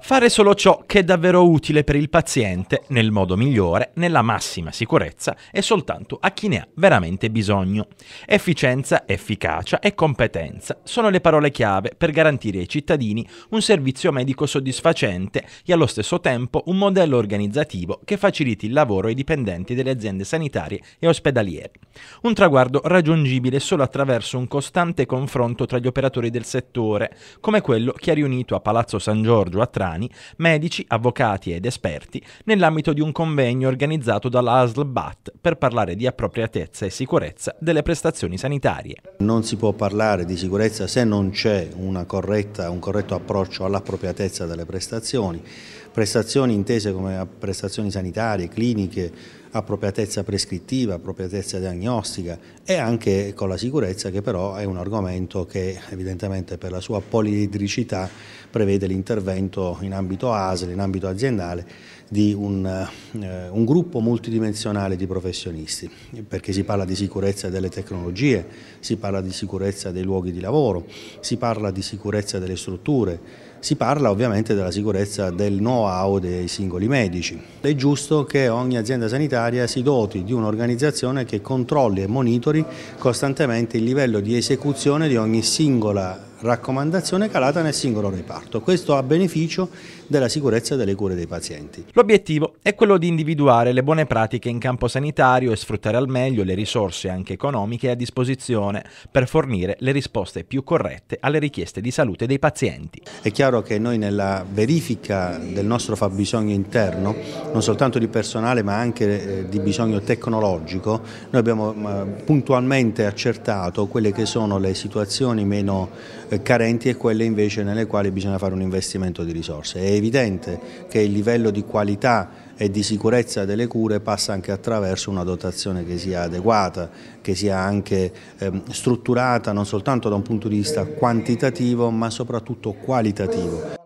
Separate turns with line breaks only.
Fare solo ciò che è davvero utile per il paziente, nel modo migliore, nella massima sicurezza e soltanto a chi ne ha veramente bisogno. Efficienza, efficacia e competenza sono le parole chiave per garantire ai cittadini un servizio medico soddisfacente e allo stesso tempo un modello organizzativo che faciliti il lavoro ai dipendenti delle aziende sanitarie e ospedaliere. Un traguardo raggiungibile solo attraverso un costante confronto tra gli operatori del settore, come quello che ha riunito a Palazzo San Giorgio Giorgio Attrani, medici, avvocati ed esperti, nell'ambito di un convegno organizzato dall'ASL BAT per parlare di appropriatezza e sicurezza delle prestazioni sanitarie.
Non si può parlare di sicurezza se non c'è un corretto approccio all'appropriatezza delle prestazioni, prestazioni intese come prestazioni sanitarie, cliniche, appropriatezza prescrittiva, appropriatezza diagnostica e anche con la sicurezza che però è un argomento che evidentemente per la sua polidricità prevede l'intervento in ambito ASL, in ambito aziendale di un, eh, un gruppo multidimensionale di professionisti perché si parla di sicurezza delle tecnologie, si parla di sicurezza dei luoghi di lavoro, si parla di sicurezza delle strutture, si parla ovviamente della sicurezza del know-how dei singoli medici. È giusto che ogni azienda sanitaria si doti di un'organizzazione che controlli e monitori costantemente il livello di esecuzione di ogni singola raccomandazione calata nel singolo reparto, questo a beneficio della sicurezza delle cure dei pazienti.
L'obiettivo è quello di individuare le buone pratiche in campo sanitario e sfruttare al meglio le risorse anche economiche a disposizione per fornire le risposte più corrette alle richieste di salute dei pazienti. È chiaro che noi nella
verifica del nostro fabbisogno interno, non soltanto di personale ma anche eh, di bisogno tecnologico, noi abbiamo puntualmente accertato quelle che sono le situazioni meno eh, carenti e quelle invece nelle quali bisogna fare un investimento di risorse. È evidente che il livello di qualità e di sicurezza delle cure passa anche attraverso una dotazione che sia adeguata, che sia anche ehm, strutturata non soltanto da un punto di vista quantitativo ma soprattutto qualitativo.